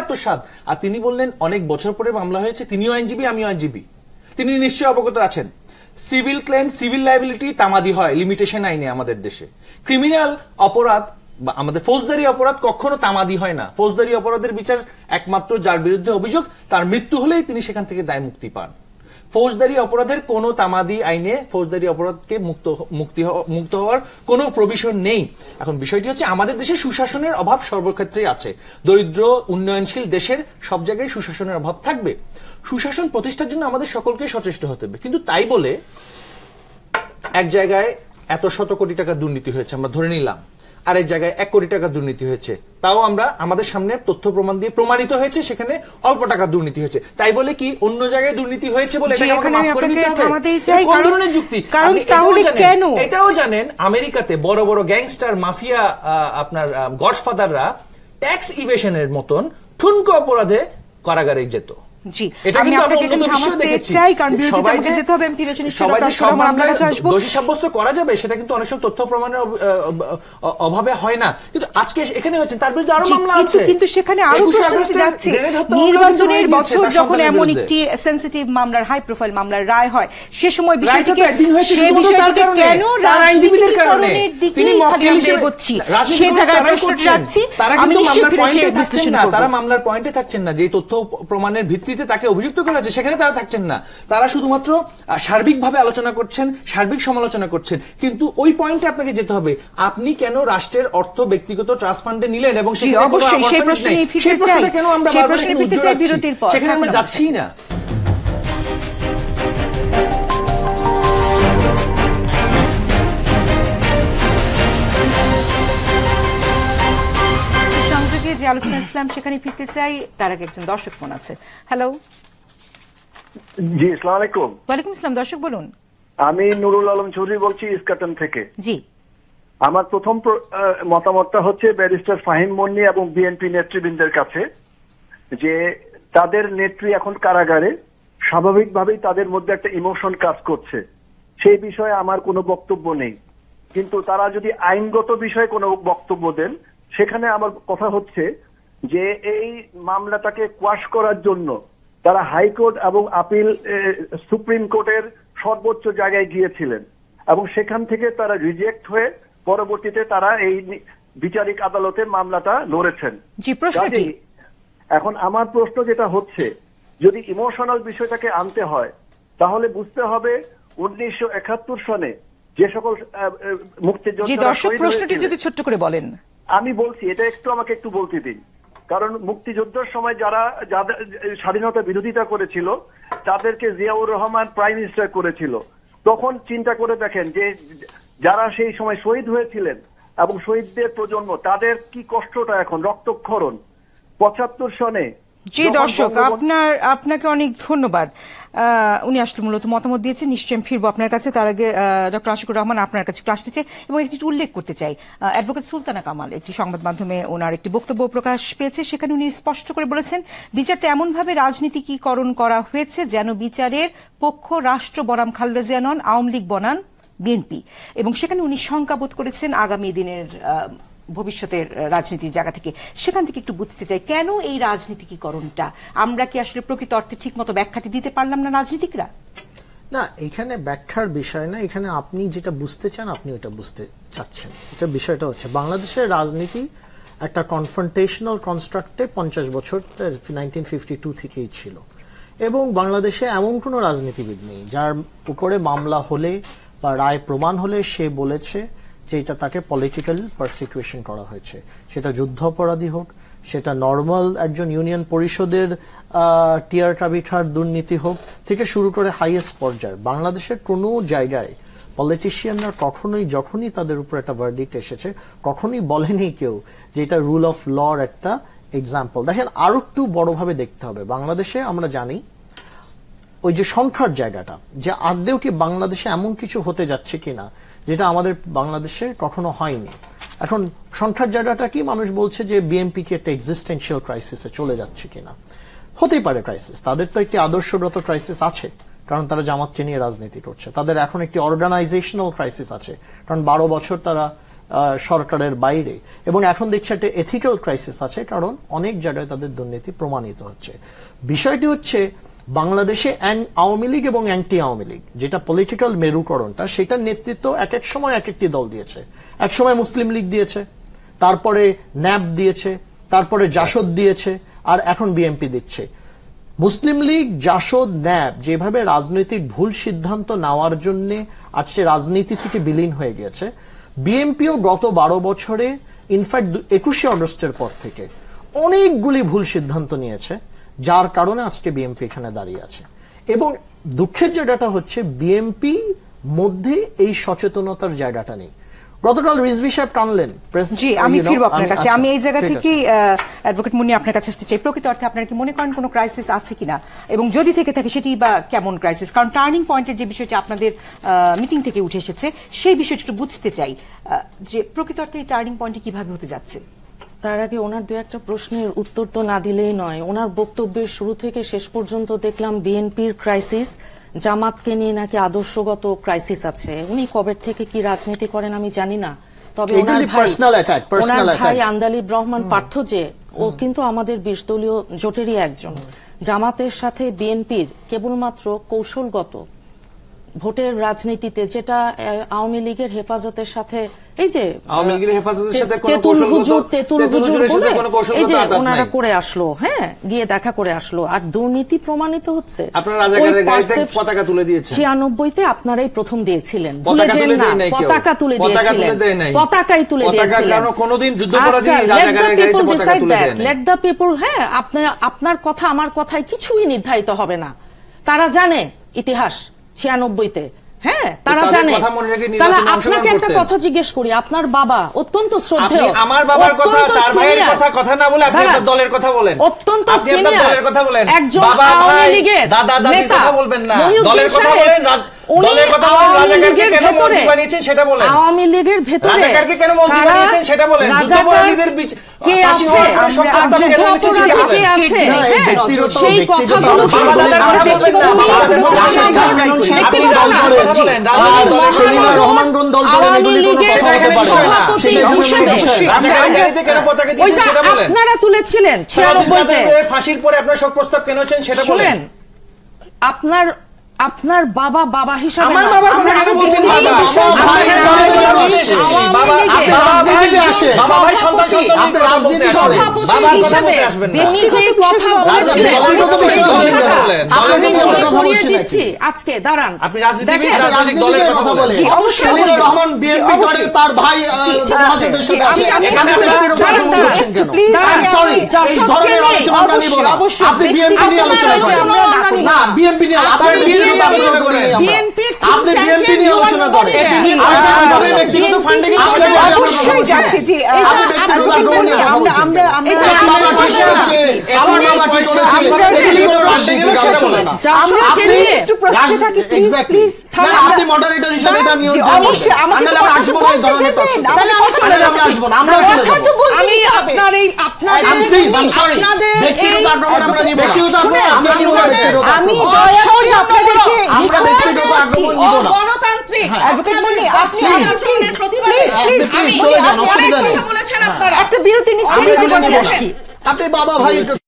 আত্মসাত আর তিনি বললেন অনেক বছর পরে মামলা হয়েছে তিনিও আইনজীবী আমিও আইনজীবী তিনি নিশ্চয় অবগত আছেন সিভিল ক্লেম সিভিল লাইবিলিটি তামাদি হয় লিমিটেশন আইনে আমাদের দেশে ক্রিমিনাল অপরাধ বা আমাদের ফৌজদারি অপরাধ কখনো তামাদি হয় না ফৌজদারি অপরাধের বিচার একমাত্র যার বিরুদ্ধে অভিযোগ তার মৃত্যু হলেই তিনি সেখান থেকে দায় মুক্তি পান ফৌজদারি অপরাধের কোন তামাদি আইনে ফৌজদারি অপরাধকে মুক্ত মুক্তি মুক্ত হওয়ার কোনো প্রভিশন নেই এখন বিষয়টি হচ্ছে আমাদের দেশে সুশাসনের অভাব সর্বক্ষেত্রেই আছে দরিদ্র উন্নয়নশীল দেশের সব জায়গায় সুশাসনের অভাব থাকবে সুশাসন প্রতিষ্ঠার জন্য আমাদের সকলকে সচেষ্ট হতে হবে কিন্তু তাই বলে এক জায়গায় এত শত কোটি টাকা দুর্নীতি হয়েছে আমরা ধরে নিলাম আর জায়গায় এক কোটি টাকা দুর্নীতি হয়েছে তাও আমরা আমাদের সামনে তথ্য প্রমাণ দিয়ে প্রমাণিত হয়েছে সেখানে অল্প টাকা দুর্নীতি হয়েছে তাই বলে কি অন্য জায়গায় দুর্নীতি হয়েছে বলে যুক্তি কারণ তাহলে কেন এটাও জানেন আমেরিকাতে বড় বড় গ্যাংস্টার মাফিয়া আপনার গডফাদাররা ট্যাক্স ইভেশনের মতন ঠুনকো অপরাধে কারাগারে যেত জি আমি আপনাকে থামাতে চাই কারণ যেতে হবে সবাই যে সব দোষী সাব্যস্ত করা যাবে সেটা কিন্তু অনেক সময় তথ্য প্রমাণের অভাবে হয় না কিন্তু আজকে এখানে হচ্ছে তার বিরুদ্ধে আরো মামলা আছে কিন্তু সেখানে আরো প্রশ্ন যাচ্ছে নির্বাচনের বছর যখন এমন একটি মামলার হাই প্রোফাইল মামলার রায় হয় সে সময় বিষয়টিকে সে বিষয়টিকে কেন রাজনীতির কারণে তিনি হিসেবে করছি সে জায়গায় যাচ্ছি তারা মামলার পয়েন্টে থাকছেন না যে তথ্য প্রমাণের ভিত্তি ভিত্তিতে তাকে অভিযুক্ত করা হয়েছে সেখানে তারা থাকছেন না তারা শুধুমাত্র সার্বিকভাবে আলোচনা করছেন সার্বিক সমালোচনা করছেন কিন্তু ওই পয়েন্টে আপনাকে যেতে হবে আপনি কেন রাষ্ট্রের অর্থ ব্যক্তিগত ট্রাস্ট ফান্ডে নিলেন এবং সেই প্রশ্নটা কেন আমরা সেখানে আমরা যাচ্ছি না আলোচনা ছিলাম সেখানে ফিরতে চাই তার আগে একজন দর্শক ফোন আছে হ্যালো জি আসসালামু আলাইকুম ওয়ালাইকুম আসসালাম দর্শক বলুন আমি নুরুল আলম চৌধুরী বলছি ইস্কাটন থেকে জি আমার প্রথম মতামতটা হচ্ছে ব্যারিস্টার ফাহিম মন্নি এবং বিএনপি নেতৃবৃন্দের কাছে যে তাদের নেত্রী এখন কারাগারে স্বাভাবিকভাবেই তাদের মধ্যে একটা ইমোশন কাজ করছে সেই বিষয়ে আমার কোনো বক্তব্য নেই কিন্তু তারা যদি আইনগত বিষয়ে কোনো বক্তব্য দেন সেখানে আমার কথা হচ্ছে যে এই মামলাটাকে কোয়াশ করার জন্য তারা হাইকোর্ট এবং আপিল সুপ্রিম কোর্টের সর্বোচ্চ জায়গায় গিয়েছিলেন এবং সেখান থেকে তারা রিজেক্ট হয়ে পরবর্তীতে তারা এই বিচারিক আদালতে মামলাটা লড়েছেন এখন আমার প্রশ্ন যেটা হচ্ছে যদি ইমোশনাল বিষয়টাকে আনতে হয় তাহলে বুঝতে হবে উনিশশো একাত্তর সনে যে সকল মুক্তিযোদ্ধা দর্শক প্রশ্নটি যদি ছোট্ট করে বলেন আমি বলছি এটা একটু আমাকে একটু বলতে দিন কারণ মুক্তিযুদ্ধের সময় যারা যাদের স্বাধীনতা বিরোধিতা করেছিল তাদেরকে জিয়াউর রহমান প্রাইম মিনিস্টার করেছিল তখন চিন্তা করে দেখেন যে যারা সেই সময় শহীদ হয়েছিলেন এবং শহীদদের প্রজন্ম তাদের কি কষ্টটা এখন রক্তক্ষরণ পঁচাত্তর সনে জি দর্শক আপনার আপনাকে অনেক ধন্যবাদ উনি আসলে মূলত মতামত দিয়েছেন নিশ্চয়ই আমি ফিরবো আপনার কাছে তার আগে ডক্টর আশিকুর রহমান আপনার কাছে একটু আসতে চাই এবং একটি উল্লেখ করতে চাই অ্যাডভোকেট সুলতানা কামাল একটি সংবাদ মাধ্যমে ওনার একটি বক্তব্য প্রকাশ পেয়েছে সেখানে উনি স্পষ্ট করে বলেছেন বিচারটা এমনভাবে রাজনীতিকীকরণ করা হয়েছে যেন বিচারের পক্ষ রাষ্ট্র বনাম খালেদা জিয়ানন আওয়ামী লীগ বনান বিএনপি এবং সেখানে উনি শঙ্কাবোধ করেছেন আগামী দিনের ভবিষ্যতের রাজনীতির জায়গা থেকে সেখান থেকে একটু বুঝতে চাই কেন এই রাজনীতিকীকরণটা আমরা কি আসলে প্রকৃত অর্থে ঠিকমতো ব্যাখ্যাটি দিতে পারলাম না রাজনীতিকরা না এখানে ব্যাখ্যার বিষয় না এখানে আপনি যেটা বুঝতে চান আপনি ওটা বুঝতে চাচ্ছেন এটা বিষয়টা হচ্ছে বাংলাদেশের রাজনীতি একটা কনফ্রন্টেশনাল কনস্ট্রাক্টে পঞ্চাশ বছর নাইনটিন ফিফটি টু থেকেই ছিল এবং বাংলাদেশে এমন কোনো রাজনীতিবিদ নেই যার উপরে মামলা হলে বা রায় প্রমাণ হলে সে বলেছে যে এটা তাকে পলিটিক্যাল পারসিকুয়েশন করা হয়েছে সেটা যুদ্ধাপরাধী হোক সেটা নর্মাল একজন ইউনিয়ন পরিষদের টিয়ার কাবিঠার দুর্নীতি হোক থেকে শুরু করে হাইয়েস্ট পর্যায়ে বাংলাদেশের কোনো জায়গায় পলিটিশিয়ানরা কখনোই যখনই তাদের উপর একটা ভার্ডিক্ট এসেছে কখনোই বলেনি কেউ যে এটা রুল অফ লর একটা এক্সাম্পল দেখেন আরো একটু বড়ভাবে দেখতে হবে বাংলাদেশে আমরা জানি ওই যে সংখ্যার জায়গাটা যে কি বাংলাদেশে এমন কিছু হতে যাচ্ছে কিনা যেটা আমাদের বাংলাদেশে কখনো হয়নি এখন সংখ্যার জায়গাটা কি মানুষ বলছে যে বিএনপি কে একটা এক্সিস্টেন্সিয়াল ক্রাইসিসে চলে যাচ্ছে কিনা হতেই পারে ক্রাইসিস তাদের তো একটি আদর্শগত ক্রাইসিস আছে কারণ তারা জামাতকে নিয়ে রাজনীতি করছে তাদের এখন একটি অর্গানাইজেশনাল ক্রাইসিস আছে কারণ বারো বছর তারা সরকারের বাইরে এবং এখন দেখছি একটা এথিক্যাল ক্রাইসিস আছে কারণ অনেক জায়গায় তাদের দুর্নীতি প্রমাণিত হচ্ছে বিষয়টি হচ্ছে বাংলাদেশে আওয়ামী লীগ এবং অ্যান্টি আওয়ামী লীগ যেটা পলিটিক্যাল মেরুকরণটা সেটার নেতৃত্ব এক এক সময় এক একটি দল দিয়েছে এক সময় মুসলিম লীগ দিয়েছে তারপরে ন্যাব দিয়েছে তারপরে জাসদ দিয়েছে আর এখন বিএনপি দিচ্ছে মুসলিম লীগ জাসদ ন্যাব যেভাবে রাজনৈতিক ভুল সিদ্ধান্ত নেওয়ার জন্য সে রাজনীতি থেকে বিলীন হয়ে গেছে বিএনপিও গত বারো বছরে ইনফ্যাক্ট একুশে অগস্টের পর থেকে অনেকগুলি ভুল সিদ্ধান্ত নিয়েছে যার কারণে আজকে বিএনপি এখানে দাঁড়িয়ে আছে এবং দুঃখের জায়গাটা হচ্ছে বিএনপি মধ্যে এই সচেতনতার জায়গাটা নেই গতকাল রিজভি সাহেব কানলেন জি আমি আপনার কাছে আচ্ছা, আমি এই জায়গা অ্যাডভোকেট মুনি আপনার কাছে আসতে চাই প্রকৃত অর্থে আপনার কি মনে করেন কোনো ক্রাইসিস আছে কিনা এবং যদি থেকে থাকে সেটি বা কেমন ক্রাইসিস কারণ টার্নিং পয়েন্টের যে বিষয়টি আপনাদের মিটিং থেকে উঠে এসেছে সেই বিষয়টি বুঝতে চাই যে প্রকৃত অর্থে এই টার্নিং পয়েন্টটি কিভাবে হতে যাচ্ছে তার আগে ওনার দু একটা প্রশ্নের উত্তর তো না দিলেই নয় ওনার বক্তব্যের শুরু থেকে শেষ পর্যন্ত দেখলাম বিএনপির ক্রাইসিস জামাতকে নিয়ে নাকি আদর্শগত ক্রাইসিস আছে উনি কবে থেকে কি রাজনীতি করেন আমি জানি না তবে ওনার ভাই আন্দালিব রহমান পার্থ যে ও কিন্তু আমাদের বিশ দলীয় জোটেরই একজন জামাতের সাথে বিএনপির কেবলমাত্র কৌশলগত ভোটের রাজনীতিতে যেটা আওয়ামী লীগের হেফাজতের সাথে এই যে আওয়ামী লীগের হেফাজতের সাথে তেতুল হুজুর তেতুল হুজুর সাথে এই যে ওনারা করে আসলো হ্যাঁ গিয়ে দেখা করে আসলো আর দুর্নীতি প্রমাণিত হচ্ছে আপনারা রাজাকারের গায়ে পতাকা তুলে দিয়েছেন 96 তে আপনারাই প্রথম দিয়েছিলেন ভুলে যেন না পতাকা তুলে দিয়েছিলেন পতাকাই তুলে দিয়েছিলেন পতাকা কোনোদিন যুদ্ধ আচ্ছা, রাজাকারের গায়ে লেট দ্য পিপল হ্যাঁ আপনার আপনার কথা আমার কথায় কিছুই নির্ধারিত হবে না তারা জানে ইতিহাস ția nu băite. হ্যাঁ তারা জানে তাহলে আপনাকে একটা কথা জিজ্ঞেস করি আপনার বাবা অত্যন্ত শ্রদ্ধেয় আমার বাবার কথা তার ভাইয়ের কথা কথা না বলে আপনি আপনার দলের কথা বলেন অত্যন্ত সিনিয়র দলের কথা বলেন একজন বাবা আওয়ামী দাদা দাদির কথা বলবেন না দলের কথা বলেন সেটা বলেন আওয়ামী লীগের হ্যাঁ, সেই কথাগুলো রহমান আপনারা তুলেছিলেন ফাঁসির পরে আপনার সব প্রস্তাব কেন সেটা বলেন আপনার আপনার বাবা বাবা হিসাবে রাজনীতি আজকে তার ভাই আছে আপনি বিএনপি নিয়ে আলোচনা করেন না বিএনপি নিয়ে আপনি 他们就多了一个样本。আপনি বিএনপি নিয়ে আলোচনা করেন আপনি আচ্ছা, আচ্ছা, আচ্ছা, ব্যক্তিগত ফান্ডে কি অবশ্যই যাচ্ছে জি আপনি ব্যক্তিগত আগ্রহ নিয়ে আমরা আমরা আমরা আমার বাবা কি করেছে আমার বাবা কি করেছে এগুলি কোনো রাজনীতি কাজ চলে না আমরা নিয়ে একটু প্রশ্ন থাকি প্লিজ প্লিজ না আপনি মডারেটর হিসেবে এটা নিয়ন্ত্রণ অবশ্যই আমাদের আমরা আসবো না এই ধরনের টক শো তাহলে আমরা চলে যাব আমরা আসবো না আমরা চলে যাব আমি আপনার এই আপনাদের প্লিজ আই এম সরি ব্যক্তিগত আগ্রহ আমরা নিব ব্যক্তিগত আগ্রহ আমরা নিব ব্যক্তিগত আমি দয়া করে আপনাদেরকে আমরা ব্যক্তিগত অ্যাডভোকেট আপনি প্লিজ প্লিজ প্লিজ সরে যান অসুবিধা নেই একটা বিরতি নিচ্ছি আপনি বাবা ভাই